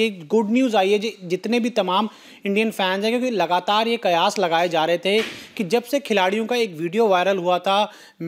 ये good news आई है जितने भी तमाम इंडियन फैंस हैं क्योंकि लगातार ये कयास लगाए जा रहे थे कि जब से खिलाड़ियों का एक वीडियो वायरल हुआ था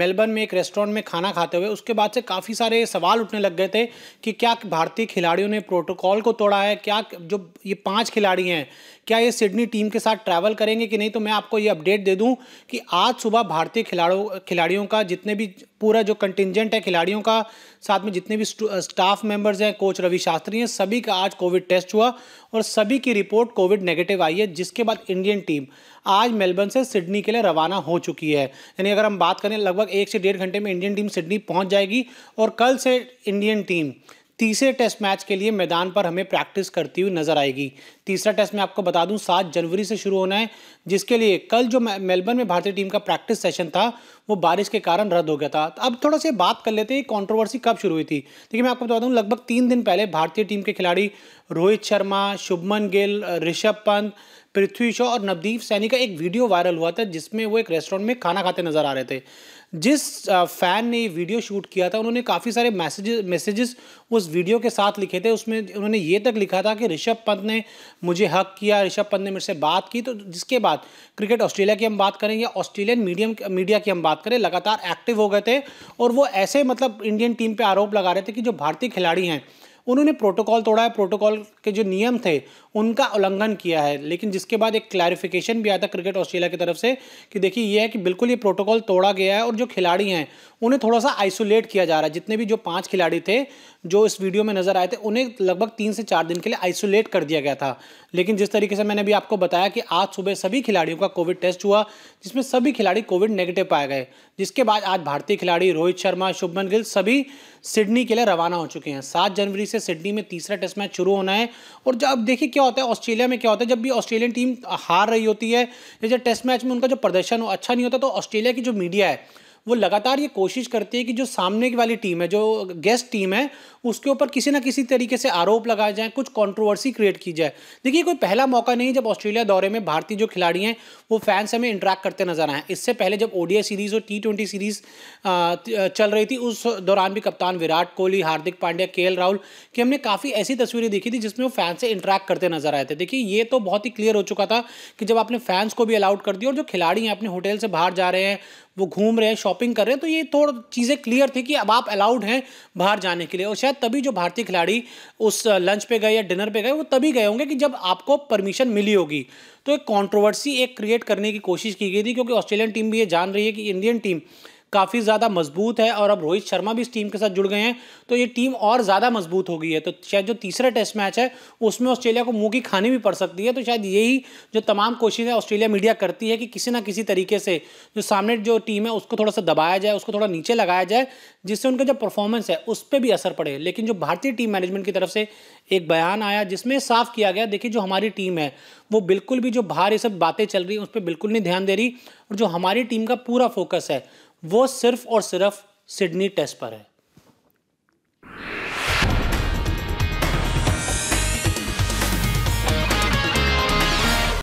मेलबर्न में एक रेस्टोरेंट में खाना खाते हुए उसके बाद से काफ़ी सारे सवाल उठने लग गए थे कि क्या भारतीय खिलाड़ियों ने प्रोटोकॉल को तोड़ा है क्या जो ये पाँच खिलाड़ी हैं क्या ये सिडनी टीम के साथ ट्रैवल करेंगे कि नहीं तो मैं आपको ये अपडेट दे दूँ कि आज सुबह भारतीय खिलाड़ियों खिलाड़ियों का जितने भी पूरा जो कंटिजेंट है खिलाड़ियों का साथ में जितने भी स्टाफ मेंबर्स हैं कोच रवि शास्त्री हैं सभी का आज कोविड टेस्ट हुआ और सभी की रिपोर्ट कोविड नेगेटिव आई है जिसके बाद इंडियन टीम आज मेलबर्न से सिडनी के लिए रवाना हो चुकी है यानी अगर हम बात करें लगभग एक से डेढ़ घंटे में इंडियन टीम सिडनी पहुंच जाएगी और कल से इंडियन टीम तीसरे टेस्ट मैच के लिए मैदान पर हमें प्रैक्टिस करती हुई नजर आएगी तीसरा टेस्ट मैं आपको बता दूं सात जनवरी से शुरू होना है जिसके लिए कल जो मेलबर्न में भारतीय टीम का प्रैक्टिस सेशन था वो बारिश के कारण रद्द हो गया था अब थोड़ा सा बात कर लेते हैं कंट्रोवर्सी कब शुरू हुई थी देखिए मैं आपको बता दूँ लगभग तीन दिन पहले भारतीय टीम के खिलाड़ी रोहित शर्मा शुभमन गिल ऋषभ पंत पृथ्वी शॉ और नवदीप सैनी का एक वीडियो वायरल हुआ था जिसमें वो एक रेस्टोरेंट में खाना खाते नजर आ रहे थे जिस फैन ने ये वीडियो शूट किया था उन्होंने काफ़ी सारे मैसेजेस मैसेजेस उस वीडियो के साथ लिखे थे उसमें उन्होंने ये तक लिखा था कि ऋषभ पंत ने मुझे हक किया ऋषभ पंत ने मेरे से बात की तो जिसके बाद क्रिकेट ऑस्ट्रेलिया की हम बात करें या ऑस्ट्रेलियन मीडियम मीडिया की हम बात करें लगातार एक्टिव हो गए थे और वो ऐसे मतलब इंडियन टीम पर आरोप लगा रहे थे कि जो भारतीय खिलाड़ी हैं उन्होंने प्रोटोकॉल तोड़ा है प्रोटोकॉल के जो नियम थे उनका उल्लंघन किया है लेकिन जिसके बाद एक क्लैरिफिकेशन भी आता क्रिकेट ऑस्ट्रेलिया की तरफ से कि देखिए ये है कि बिल्कुल ये प्रोटोकॉल तोड़ा गया है और जो खिलाड़ी हैं उन्हें थोड़ा सा आइसोलेट किया जा रहा है जितने भी जो पाँच खिलाड़ी थे जो इस वीडियो में नज़र आए थे उन्हें लगभग तीन से चार दिन के लिए आइसोलेट कर दिया गया था लेकिन जिस तरीके से मैंने अभी आपको बताया कि आज सुबह सभी खिलाड़ियों का कोविड टेस्ट हुआ जिसमें सभी खिलाड़ी कोविड नेगेटिव पाए गए जिसके बाद आज भारतीय खिलाड़ी रोहित शर्मा शुभमन गिल सभी सिडनी के लिए रवाना हो चुके हैं सात जनवरी से सिडनी में तीसरा टेस्ट मैच शुरू होना है और जब देखिए क्या होता है ऑस्ट्रेलिया में क्या होता है जब भी ऑस्ट्रेलियन टीम हार रही होती है या जब टेस्ट मैच में उनका जो प्रदर्शन हो अच्छा नहीं होता तो ऑस्ट्रेलिया की जो मीडिया है वो लगातार ये कोशिश करती है कि जो सामने की वाली टीम है जो गेस्ट टीम है उसके ऊपर किसी ना किसी तरीके से आरोप लगाए जाए कुछ कॉन्ट्रोवर्सी क्रिएट की जाए देखिए कोई पहला मौका नहीं जब ऑस्ट्रेलिया दौरे में भारतीय जो खिलाड़ी हैं वो फैंस हमें इंटरेक्ट करते नजर आए इससे पहले जब ओडिया सीरीज और टी ट्वेंटी सीरीज चल रही थी उस दौरान भी कप्तान विराट कोहली हार्दिक पांड्या के राहुल की हमने काफ़ी ऐसी तस्वीरें देखी थी जिसमें वो फैन से इंटरेक्ट करते नजर आए थे देखिए ये तो बहुत ही क्लियर हो चुका था कि जब आपने फैंस को भी अलाउड कर दिया और जो खिलाड़ी हैं अपने होटल से बाहर जा रहे हैं वो घूम रहे हैं शॉपिंग कर रहे हैं तो ये थोड़ा चीज़ें क्लियर थी कि अब आप अलाउड हैं बाहर जाने के लिए और शायद तभी जो भारतीय खिलाड़ी उस लंच पे गए या डिनर पे गए वो तभी गए होंगे कि जब आपको परमिशन मिली होगी तो एक कॉन्ट्रोवर्सी एक क्रिएट करने की कोशिश की गई थी क्योंकि ऑस्ट्रेलियन टीम भी ये जान रही है कि इंडियन टीम काफ़ी ज़्यादा मजबूत है और अब रोहित शर्मा भी इस टीम के साथ जुड़ गए हैं तो ये टीम और ज़्यादा मजबूत हो गई है तो शायद जो तीसरा टेस्ट मैच है उसमें ऑस्ट्रेलिया को मुँह की खानी भी पड़ सकती है तो शायद यही जो तमाम कोशिशें ऑस्ट्रेलिया मीडिया करती है कि किसी ना किसी तरीके से जो सामने जो टीम है उसको थोड़ा सा दबाया जाए उसको थोड़ा नीचे लगाया जाए जिससे उनका जो परफॉर्मेंस है उस पर भी असर पड़े लेकिन जो भारतीय टीम मैनेजमेंट की तरफ से एक बयान आया जिसमें साफ किया गया देखिए जो हमारी टीम है वो बिल्कुल भी जो बाहर ये सब बातें चल रही हैं उस पर बिल्कुल नहीं ध्यान दे रही और जो हमारी टीम का पूरा फोकस है वो सिर्फ और सिर्फ सिडनी टेस्ट पर है